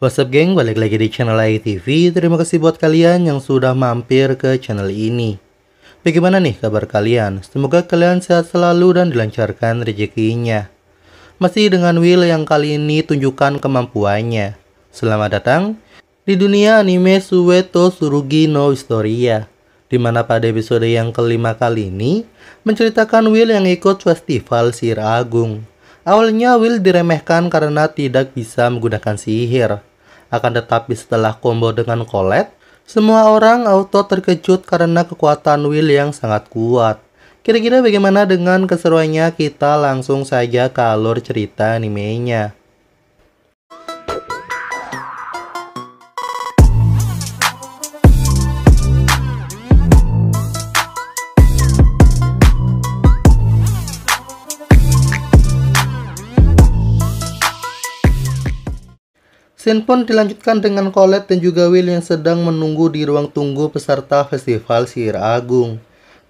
What's up geng, balik lagi di channel ITV Terima kasih buat kalian yang sudah mampir ke channel ini Bagaimana nih kabar kalian? Semoga kalian sehat selalu dan dilancarkan rezekinya Masih dengan Will yang kali ini tunjukkan kemampuannya Selamat datang di dunia anime Sueto Surugi no Historia di mana pada episode yang kelima kali ini menceritakan Will yang ikut festival Sir Agung. Awalnya Will diremehkan karena tidak bisa menggunakan sihir. Akan tetapi setelah combo dengan Colette, semua orang auto terkejut karena kekuatan Will yang sangat kuat. Kira-kira bagaimana dengan keseruannya kita langsung saja ke alur cerita animenya. Scene pun dilanjutkan dengan Colette dan juga Will yang sedang menunggu di ruang tunggu peserta festival Sihir Agung.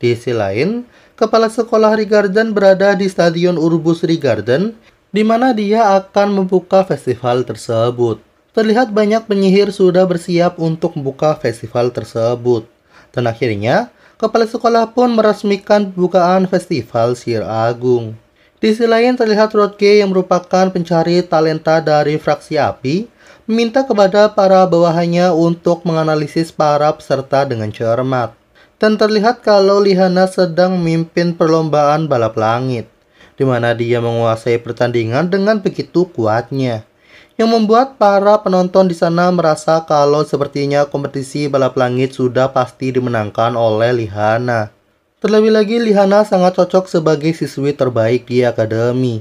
Di sisi lain, kepala sekolah Rigarden berada di stadion Urbus Rigarden, di mana dia akan membuka festival tersebut. Terlihat banyak penyihir sudah bersiap untuk membuka festival tersebut. Dan akhirnya, kepala sekolah pun meresmikan pembukaan festival Sihir Agung. Di sisi lain terlihat Rodge yang merupakan pencari talenta dari fraksi api meminta kepada para bawahannya untuk menganalisis para peserta dengan cermat. Dan terlihat kalau Lihana sedang memimpin perlombaan balap langit, di mana dia menguasai pertandingan dengan begitu kuatnya. Yang membuat para penonton di sana merasa kalau sepertinya kompetisi balap langit sudah pasti dimenangkan oleh Lihana. Terlebih lagi, Lihana sangat cocok sebagai siswi terbaik di akademi.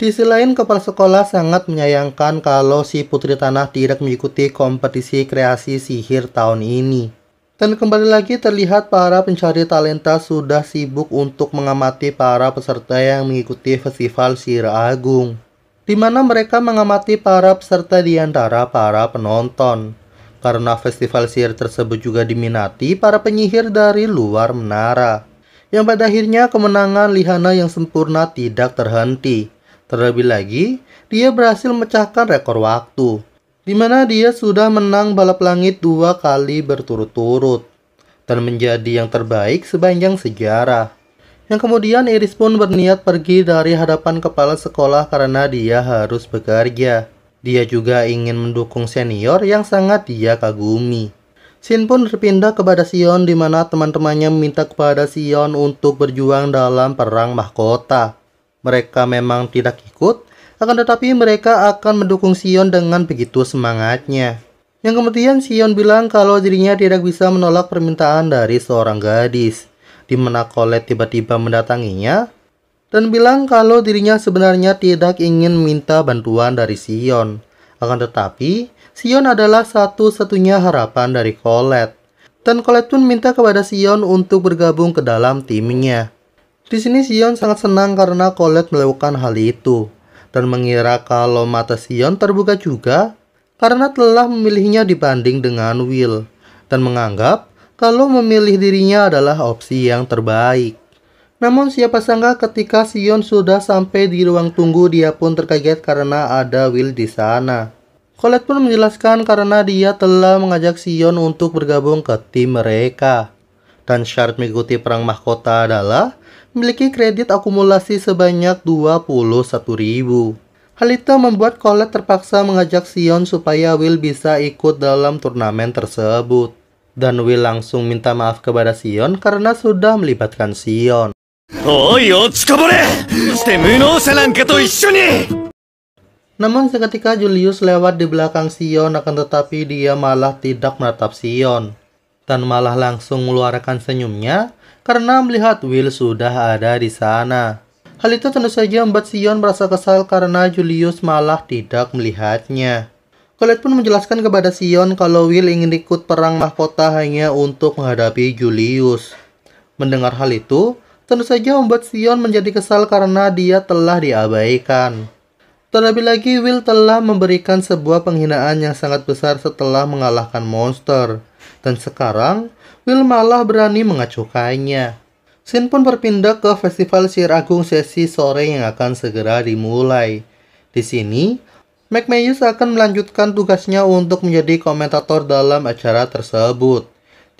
Di sisi lain, kepala sekolah sangat menyayangkan kalau si Putri Tanah tidak mengikuti kompetisi kreasi sihir tahun ini. Dan kembali lagi terlihat para pencari talenta sudah sibuk untuk mengamati para peserta yang mengikuti festival sihir agung. Di mana mereka mengamati para peserta di antara para penonton. Karena festival sihir tersebut juga diminati para penyihir dari luar menara. Yang pada akhirnya kemenangan Lihana yang sempurna tidak terhenti Terlebih lagi, dia berhasil mecahkan rekor waktu, di mana dia sudah menang balap langit dua kali berturut-turut dan menjadi yang terbaik sepanjang sejarah. Yang kemudian Iris pun berniat pergi dari hadapan kepala sekolah karena dia harus bekerja. Dia juga ingin mendukung senior yang sangat dia kagumi. Sin pun berpindah kepada Sion di mana teman-temannya meminta kepada Sion untuk berjuang dalam perang mahkota mereka memang tidak ikut, akan tetapi mereka akan mendukung Sion dengan begitu semangatnya. Yang kemudian Sion bilang kalau dirinya tidak bisa menolak permintaan dari seorang gadis, di mana Colette tiba-tiba mendatanginya dan bilang kalau dirinya sebenarnya tidak ingin minta bantuan dari Sion. Akan tetapi, Sion adalah satu-satunya harapan dari Colette. Dan Colette pun minta kepada Sion untuk bergabung ke dalam timnya. Di sini Sion sangat senang karena Colette melakukan hal itu dan mengira kalau mata Sion terbuka juga karena telah memilihnya dibanding dengan Will dan menganggap kalau memilih dirinya adalah opsi yang terbaik. Namun siapa sangka ketika Sion sudah sampai di ruang tunggu dia pun terkaget karena ada Will di sana. Colette pun menjelaskan karena dia telah mengajak Sion untuk bergabung ke tim mereka dan syarat mengikuti perang mahkota adalah memiliki kredit akumulasi sebanyak 21.000. Hal itu membuat Colette terpaksa mengajak Sion supaya Will bisa ikut dalam turnamen tersebut. Dan Will langsung minta maaf kepada Sion karena sudah melibatkan Sion. Namun seketika Julius lewat di belakang Sion akan tetapi dia malah tidak menatap Sion. Tan malah langsung mengeluarkan senyumnya karena melihat Will sudah ada di sana. Hal itu tentu saja membuat Sion merasa kesal karena Julius malah tidak melihatnya. Colette pun menjelaskan kepada Sion kalau Will ingin ikut perang mahkota hanya untuk menghadapi Julius. Mendengar hal itu, tentu saja membuat Sion menjadi kesal karena dia telah diabaikan. Terlebih lagi, Will telah memberikan sebuah penghinaan yang sangat besar setelah mengalahkan monster. Dan sekarang, Will malah berani mengacuhkannya. Sin pun berpindah ke Festival Sir Agung sesi sore yang akan segera dimulai. Di sini, McMayus akan melanjutkan tugasnya untuk menjadi komentator dalam acara tersebut.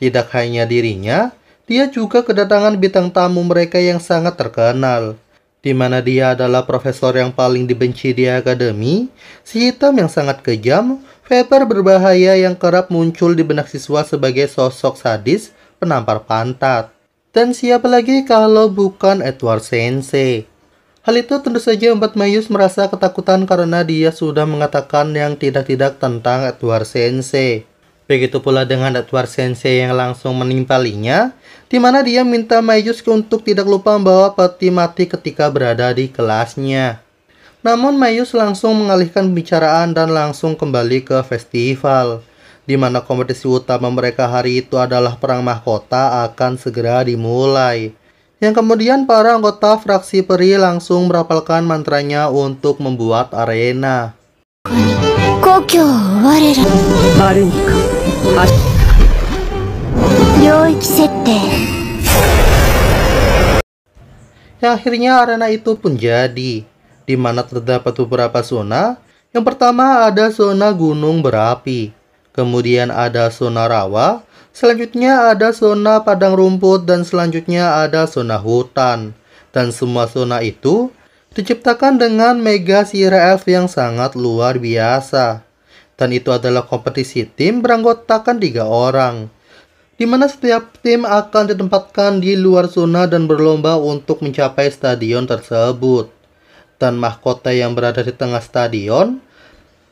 Tidak hanya dirinya, dia juga kedatangan bintang tamu mereka yang sangat terkenal di mana dia adalah profesor yang paling dibenci di akademi, si hitam yang sangat kejam, Paper berbahaya yang kerap muncul di benak siswa sebagai sosok sadis, penampar pantat. Dan siapa lagi kalau bukan Edward Sensei? Hal itu tentu saja membuat Mayus merasa ketakutan karena dia sudah mengatakan yang tidak-tidak tentang Edward Sensei. Begitu pula dengan Edward Sensei yang langsung menimpalinya, di mana dia minta Mayus untuk tidak lupa membawa peti mati ketika berada di kelasnya. Namun Mayus langsung mengalihkan pembicaraan dan langsung kembali ke festival, di mana kompetisi utama mereka hari itu adalah perang mahkota akan segera dimulai. Yang kemudian para anggota fraksi peri langsung merapalkan mantranya untuk membuat arena. Yang akhirnya arena itu pun jadi di mana terdapat beberapa zona. Yang pertama ada zona gunung berapi, kemudian ada zona rawa, selanjutnya ada zona padang rumput, dan selanjutnya ada zona hutan. Dan semua zona itu diciptakan dengan mega elf yang sangat luar biasa. Dan itu adalah kompetisi tim beranggotakan tiga orang, di mana setiap tim akan ditempatkan di luar zona dan berlomba untuk mencapai stadion tersebut dan mahkota yang berada di tengah stadion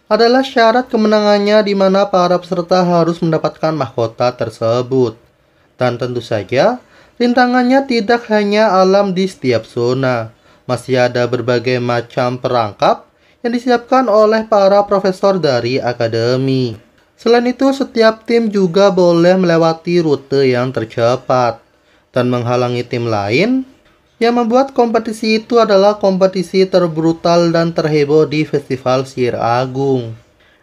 adalah syarat kemenangannya di mana para peserta harus mendapatkan mahkota tersebut. Dan tentu saja, rintangannya tidak hanya alam di setiap zona. Masih ada berbagai macam perangkap yang disiapkan oleh para profesor dari akademi. Selain itu, setiap tim juga boleh melewati rute yang tercepat dan menghalangi tim lain yang membuat kompetisi itu adalah kompetisi terbrutal dan terheboh di Festival Sir Agung.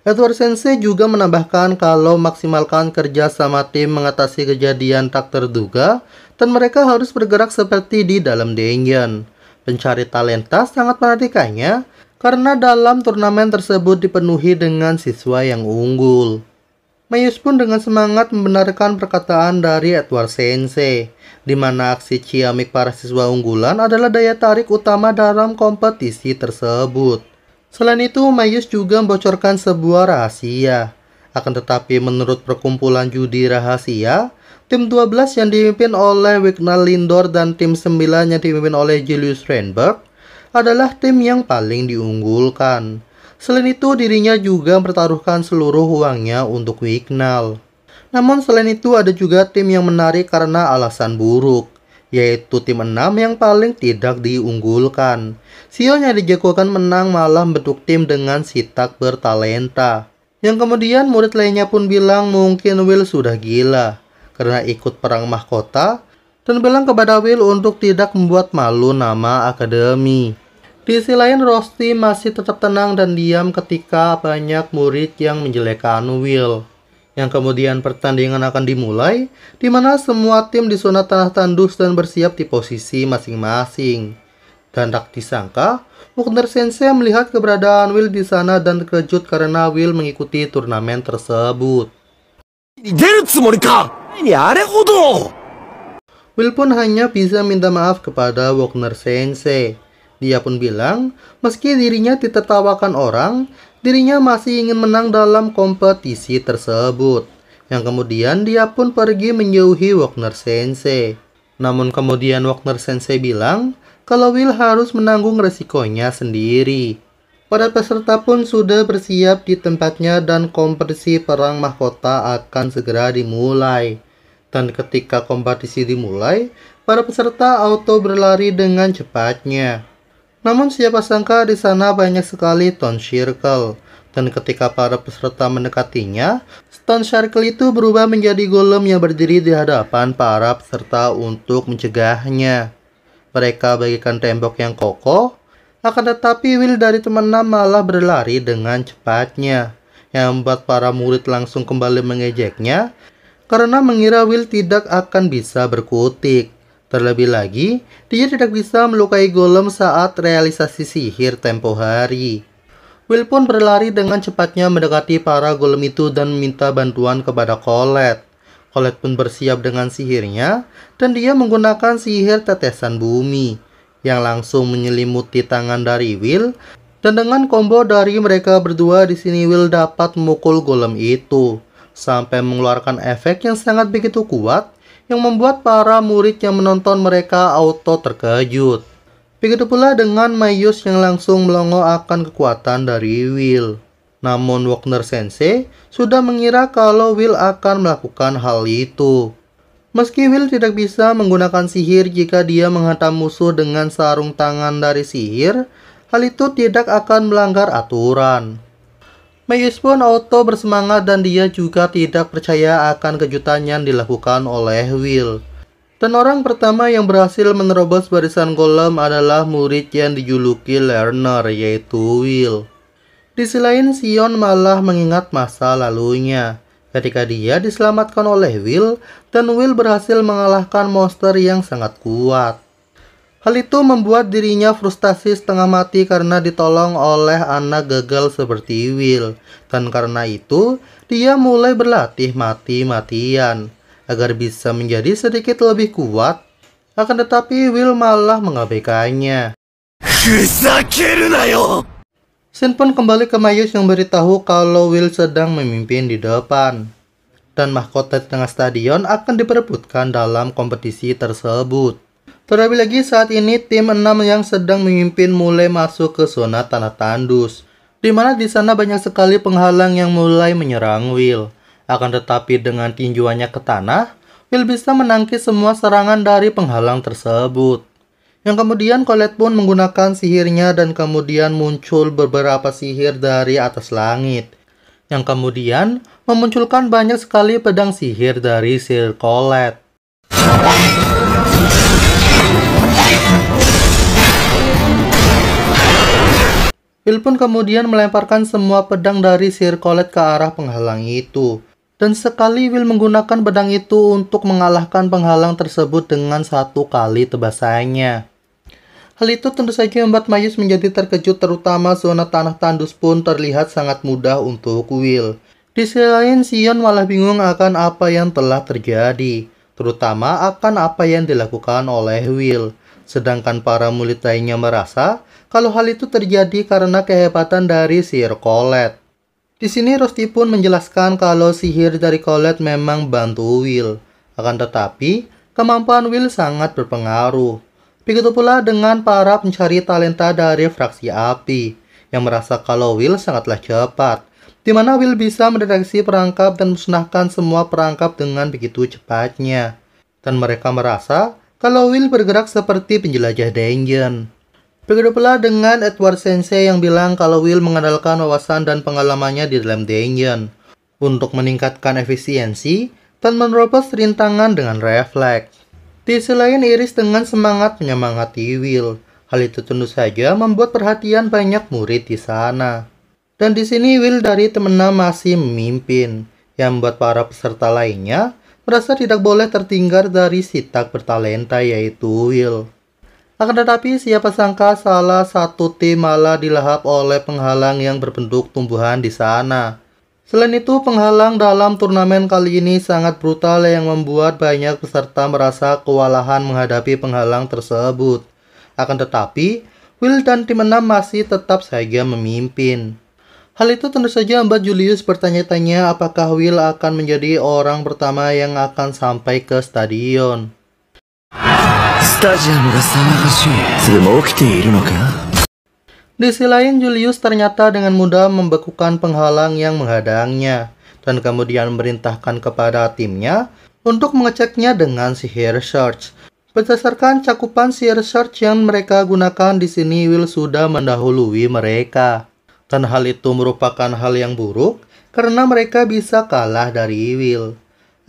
Edward Sensei juga menambahkan kalau maksimalkan kerja sama tim mengatasi kejadian tak terduga dan mereka harus bergerak seperti di dalam Dengen. Pencari talenta sangat perhatikannya karena dalam turnamen tersebut dipenuhi dengan siswa yang unggul. Mayus pun dengan semangat membenarkan perkataan dari Edward Sensei, di mana aksi ciamik para siswa unggulan adalah daya tarik utama dalam kompetisi tersebut. Selain itu, Mayus juga membocorkan sebuah rahasia. Akan tetapi menurut perkumpulan judi rahasia, tim 12 yang dipimpin oleh Wignal Lindor dan tim 9 yang dipimpin oleh Julius Renberg adalah tim yang paling diunggulkan. Selain itu, dirinya juga mempertaruhkan seluruh uangnya untuk Wignal. Namun selain itu ada juga tim yang menarik karena alasan buruk, yaitu tim 6 yang paling tidak diunggulkan. Sion yang dijagokan menang malah bentuk tim dengan sitak bertalenta. Yang kemudian murid lainnya pun bilang mungkin Will sudah gila karena ikut perang mahkota dan bilang kepada Will untuk tidak membuat malu nama akademi. Di sisi lain, Rosti masih tetap tenang dan diam ketika banyak murid yang menjelekkan Will. Yang kemudian pertandingan akan dimulai, di mana semua tim di zona tanah tandus dan bersiap di posisi masing-masing. Dan tak disangka, Mukner Sensei melihat keberadaan Will di sana dan terkejut karena Will mengikuti turnamen tersebut. Will pun hanya bisa minta maaf kepada Wagner Sensei. Dia pun bilang, meski dirinya ditertawakan orang, dirinya masih ingin menang dalam kompetisi tersebut. Yang kemudian dia pun pergi menjauhi Wagner Sensei. Namun kemudian Wagner Sensei bilang, kalau Will harus menanggung resikonya sendiri. Para peserta pun sudah bersiap di tempatnya dan kompetisi perang mahkota akan segera dimulai. Dan ketika kompetisi dimulai, para peserta auto berlari dengan cepatnya. Namun siapa sangka di sana banyak sekali Stone Circle. Dan ketika para peserta mendekatinya, Stone Circle itu berubah menjadi golem yang berdiri di hadapan para peserta untuk mencegahnya. Mereka bagikan tembok yang kokoh, akan tetapi Will dari teman teman malah berlari dengan cepatnya, yang membuat para murid langsung kembali mengejeknya karena mengira Will tidak akan bisa berkutik. Terlebih lagi, dia tidak bisa melukai golem saat realisasi sihir tempo hari. Will pun berlari dengan cepatnya mendekati para golem itu dan meminta bantuan kepada Colette. Colette pun bersiap dengan sihirnya, dan dia menggunakan sihir tetesan bumi, yang langsung menyelimuti tangan dari Will, dan dengan combo dari mereka berdua di sini Will dapat memukul golem itu, sampai mengeluarkan efek yang sangat begitu kuat, yang membuat para murid yang menonton mereka auto terkejut. Begitu pula dengan Mayus yang langsung melongo akan kekuatan dari Will. Namun Wagner Sensei sudah mengira kalau Will akan melakukan hal itu. Meski Will tidak bisa menggunakan sihir jika dia menghantam musuh dengan sarung tangan dari sihir, hal itu tidak akan melanggar aturan. Mayus pun auto bersemangat dan dia juga tidak percaya akan kejutan yang dilakukan oleh Will. Dan orang pertama yang berhasil menerobos barisan golem adalah murid yang dijuluki Lerner yaitu Will. Di sisi lain Sion malah mengingat masa lalunya ketika dia diselamatkan oleh Will dan Will berhasil mengalahkan monster yang sangat kuat. Hal itu membuat dirinya frustasi setengah mati karena ditolong oleh anak gagal seperti Will. Dan karena itu, dia mulai berlatih mati-matian agar bisa menjadi sedikit lebih kuat. Akan tetapi Will malah mengabaikannya. Sin pun kembali ke Mayus yang beritahu kalau Will sedang memimpin di depan. Dan mahkota di tengah stadion akan diperebutkan dalam kompetisi tersebut. Terlebih lagi saat ini tim 6 yang sedang memimpin mulai masuk ke zona tanah tandus, di mana di sana banyak sekali penghalang yang mulai menyerang Will. Akan tetapi dengan tinjuannya ke tanah, Will bisa menangkis semua serangan dari penghalang tersebut. Yang kemudian Colette pun menggunakan sihirnya dan kemudian muncul beberapa sihir dari atas langit. Yang kemudian memunculkan banyak sekali pedang sihir dari Sir Colette. Il pun kemudian melemparkan semua pedang dari Sir Colette ke arah penghalang itu. Dan sekali Will menggunakan pedang itu untuk mengalahkan penghalang tersebut dengan satu kali tebasannya. Hal itu tentu saja membuat Mayus menjadi terkejut terutama zona tanah tandus pun terlihat sangat mudah untuk Will. Di sisi lain, Sion malah bingung akan apa yang telah terjadi, terutama akan apa yang dilakukan oleh Will sedangkan para murid lainnya merasa kalau hal itu terjadi karena kehebatan dari sihir Colette. Di sini Rusty pun menjelaskan kalau sihir dari Colette memang bantu Will. Akan tetapi, kemampuan Will sangat berpengaruh. Begitu pula dengan para pencari talenta dari fraksi api, yang merasa kalau Will sangatlah cepat, di mana Will bisa mendeteksi perangkap dan musnahkan semua perangkap dengan begitu cepatnya. Dan mereka merasa kalau Will bergerak seperti penjelajah dungeon. Begitu pula dengan Edward Sensei yang bilang kalau Will mengandalkan wawasan dan pengalamannya di dalam dungeon untuk meningkatkan efisiensi dan menerobos rintangan dengan refleks. Di sisi lain, Iris dengan semangat menyemangati Will. Hal itu tentu saja membuat perhatian banyak murid di sana. Dan di sini Will dari temennya masih memimpin, yang membuat para peserta lainnya merasa tidak boleh tertinggal dari sitak bertalenta yaitu Will. Akan tetapi siapa sangka salah satu tim malah dilahap oleh penghalang yang berbentuk tumbuhan di sana. Selain itu, penghalang dalam turnamen kali ini sangat brutal yang membuat banyak peserta merasa kewalahan menghadapi penghalang tersebut. Akan tetapi, Will dan tim 6 masih tetap saja memimpin. Hal itu tentu saja membuat Julius bertanya-tanya apakah Will akan menjadi orang pertama yang akan sampai ke stadion. Di sisi lain, Julius ternyata dengan mudah membekukan penghalang yang menghadangnya dan kemudian memerintahkan kepada timnya untuk mengeceknya dengan sihir search. Berdasarkan cakupan sihir search yang mereka gunakan di sini, Will sudah mendahului mereka. Dan hal itu merupakan hal yang buruk karena mereka bisa kalah dari Will.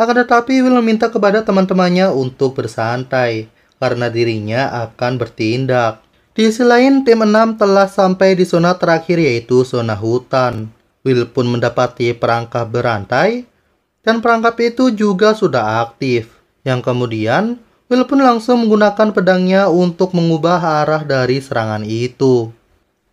Akan tetapi Will meminta kepada teman-temannya untuk bersantai karena dirinya akan bertindak. Di sisi lain, tim 6 telah sampai di zona terakhir yaitu zona hutan. Will pun mendapati perangkap berantai dan perangkap itu juga sudah aktif. Yang kemudian, Will pun langsung menggunakan pedangnya untuk mengubah arah dari serangan itu.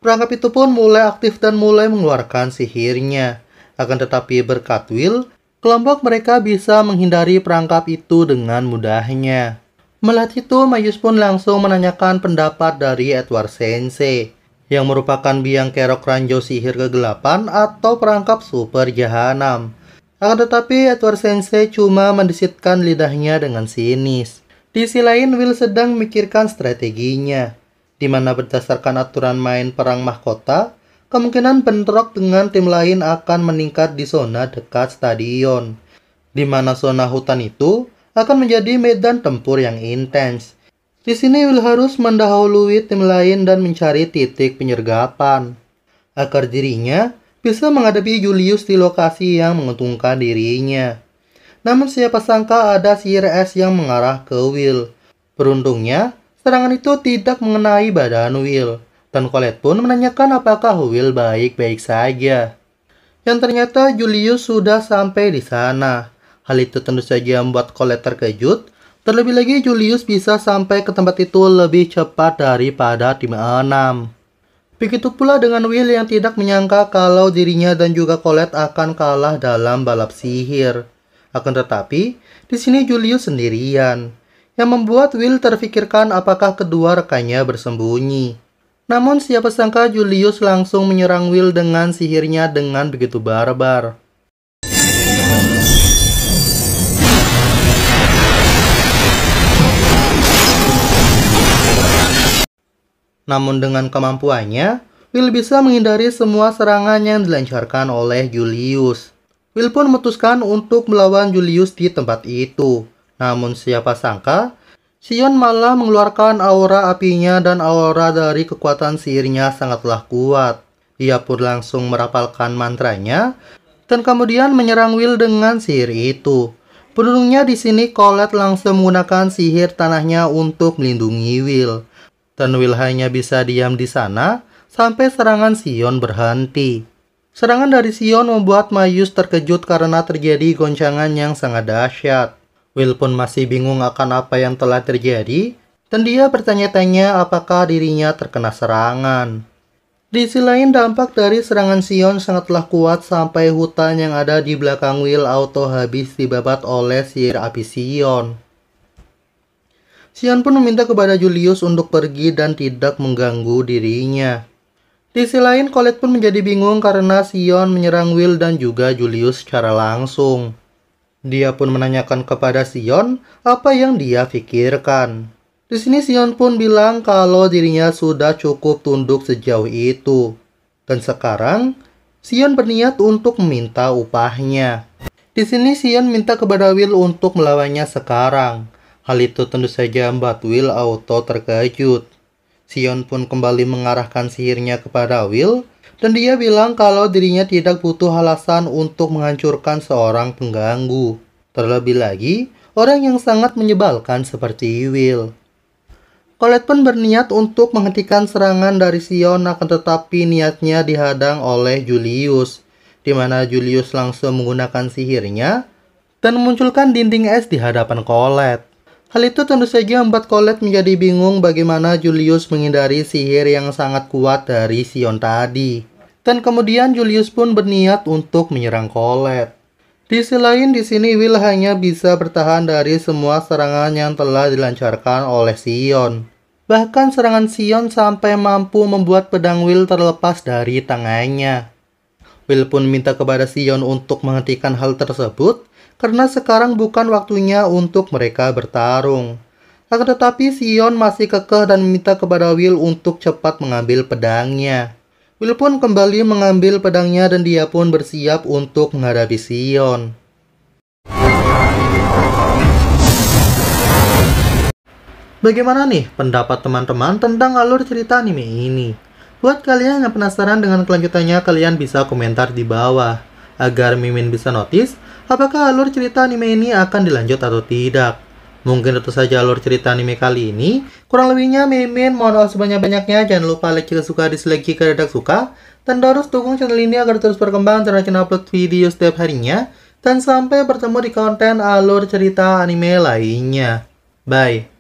Perangkap itu pun mulai aktif dan mulai mengeluarkan sihirnya. Akan tetapi berkat Will, kelompok mereka bisa menghindari perangkap itu dengan mudahnya. Melihat itu, Mayus pun langsung menanyakan pendapat dari Edward Sensei, yang merupakan biang kerok ranjau sihir kegelapan atau perangkap super jahanam. Akan tetapi, Edward Sensei cuma mendesitkan lidahnya dengan sinis. Di sisi lain, Will sedang memikirkan strateginya di mana berdasarkan aturan main perang mahkota, kemungkinan bentrok dengan tim lain akan meningkat di zona dekat stadion, di mana zona hutan itu akan menjadi medan tempur yang intens. Di sini Will harus mendahului tim lain dan mencari titik penyergapan, agar dirinya bisa menghadapi Julius di lokasi yang menguntungkan dirinya. Namun siapa sangka ada si RS yang mengarah ke Will. Beruntungnya, Serangan itu tidak mengenai badan Will, dan Colette pun menanyakan apakah Will baik-baik saja. Yang ternyata Julius sudah sampai di sana. Hal itu tentu saja membuat Colette terkejut. Terlebih lagi Julius bisa sampai ke tempat itu lebih cepat daripada tim 6. Begitu pula dengan Will yang tidak menyangka kalau dirinya dan juga Colette akan kalah dalam balap sihir. Akan tetapi, di sini Julius sendirian yang membuat Will terfikirkan apakah kedua rekannya bersembunyi. Namun siapa sangka Julius langsung menyerang Will dengan sihirnya dengan begitu barbar. Namun dengan kemampuannya, Will bisa menghindari semua serangan yang dilancarkan oleh Julius. Will pun memutuskan untuk melawan Julius di tempat itu. Namun siapa sangka, Sion malah mengeluarkan aura apinya dan aura dari kekuatan sihirnya sangatlah kuat. ia pun langsung merapalkan mantranya dan kemudian menyerang Will dengan sihir itu. Beruntungnya di sini Colette langsung menggunakan sihir tanahnya untuk melindungi Will. Dan Will hanya bisa diam di sana sampai serangan Sion berhenti. Serangan dari Sion membuat Mayus terkejut karena terjadi goncangan yang sangat dahsyat. Will pun masih bingung akan apa yang telah terjadi, dan dia bertanya-tanya apakah dirinya terkena serangan. Di sisi lain, dampak dari serangan Sion sangatlah kuat sampai hutan yang ada di belakang Will auto habis dibabat oleh sihir api Sion. Sion pun meminta kepada Julius untuk pergi dan tidak mengganggu dirinya. Di sisi lain, Colette pun menjadi bingung karena Sion menyerang Will dan juga Julius secara langsung. Dia pun menanyakan kepada Sion apa yang dia pikirkan. Di sini Sion pun bilang kalau dirinya sudah cukup tunduk sejauh itu. Dan sekarang, Sion berniat untuk meminta upahnya. Di sini Sion minta kepada Will untuk melawannya sekarang. Hal itu tentu saja membuat Will auto terkejut. Sion pun kembali mengarahkan sihirnya kepada Will dan dia bilang kalau dirinya tidak butuh alasan untuk menghancurkan seorang pengganggu. Terlebih lagi, orang yang sangat menyebalkan seperti Will. Colette pun berniat untuk menghentikan serangan dari Sion akan tetapi niatnya dihadang oleh Julius, di mana Julius langsung menggunakan sihirnya dan memunculkan dinding es di hadapan Colette. Hal itu tentu saja membuat Colette menjadi bingung bagaimana Julius menghindari sihir yang sangat kuat dari Sion tadi. Dan kemudian Julius pun berniat untuk menyerang Colette. Di sisi lain, di sini Will hanya bisa bertahan dari semua serangan yang telah dilancarkan oleh Sion. Bahkan serangan Sion sampai mampu membuat pedang Will terlepas dari tangannya. Will pun minta kepada Sion untuk menghentikan hal tersebut, karena sekarang bukan waktunya untuk mereka bertarung. Akan tetapi Sion masih kekeh dan meminta kepada Will untuk cepat mengambil pedangnya. Will pun kembali mengambil pedangnya dan dia pun bersiap untuk menghadapi Sion. Bagaimana nih pendapat teman-teman tentang alur cerita anime ini? Buat kalian yang penasaran dengan kelanjutannya, kalian bisa komentar di bawah. Agar Mimin bisa notice, apakah alur cerita anime ini akan dilanjut atau tidak. Mungkin itu saja alur cerita anime kali ini. Kurang lebihnya Mimin mohon maaf sebanyak-banyaknya. Jangan lupa like jika suka, dislike jika tidak suka. Dan terus dukung channel ini agar terus berkembang dan channel upload video setiap harinya. Dan sampai bertemu di konten alur cerita anime lainnya. Bye.